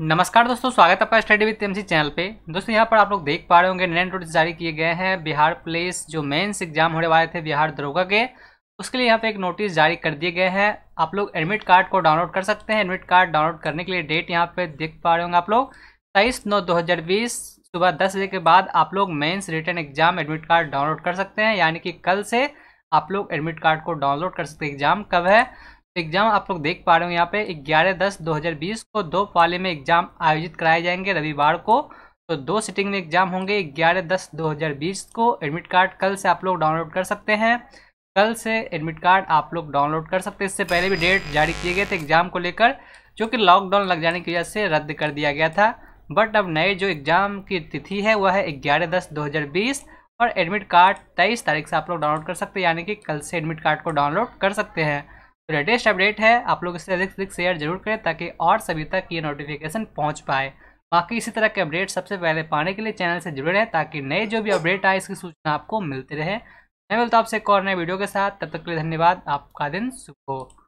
नमस्कार दोस्तों स्वागत है आपका स्टडी विद एमसी चैनल पे दोस्तों यहाँ पर आप लोग देख पा रहे होंगे नए नोटिस जारी किए गए हैं बिहार पुलिस जो मेंस एग्जाम होने वाले थे बिहार दरोगा के उसके लिए यहाँ पे एक नोटिस जारी कर दिए गए हैं आप लोग एडमिट कार्ड को डाउनलोड कर सकते हैं एडमिट कार्ड डाउनलोड करने के लिए डेट यहाँ पर देख पा रहे होंगे आप लोग तेईस नौ दो सुबह दस बजे के बाद आप लोग mains written exam admit card download कर सकते हैं यानी कि कल से आप लोग एडमिट कार्ड को डाउनलोड कर सकते हैं एग्जाम कब है एग्जाम आप लोग देख पा रहे हो यहाँ पे 11 दस 2020 को दो पाले में एग्जाम आयोजित कराए जाएंगे रविवार को तो दो सिटिंग में एग्जाम होंगे 11 दस 2020 को एडमिट कार्ड कल से आप लोग डाउनलोड कर सकते हैं कल से एडमिट कार्ड आप लोग डाउनलोड कर सकते हैं इससे पहले भी डेट जारी किए गए थे एग्जाम को लेकर जो कि लॉकडाउन लग जाने की वजह से रद्द कर दिया गया था बट अब नए जो एग्ज़ाम की तिथि है वह है ग्यारह दस दो हज़ार बीस और एडमिट कार्ड तेईस तारीख से आप लोग डाउनलोड कर सकते हैं यानी कि कल से एडमिट कार्ड को डाउनलोड कर सकते हैं तो लेटेस्ट अपडेट है आप लोग इसे अधिक से अधिक शेयर जरूर करें ताकि और सभी तक ये नोटिफिकेशन पहुंच पाए बाकी इसी तरह के अपडेट सबसे पहले पाने के लिए चैनल से जुड़े रहें ताकि नए जो भी अपडेट आए इसकी सूचना आपको मिलती रहे मैं मिलता हूँ आपसे एक और नए वीडियो के साथ तब तक के लिए धन्यवाद आपका दिन शुभ हो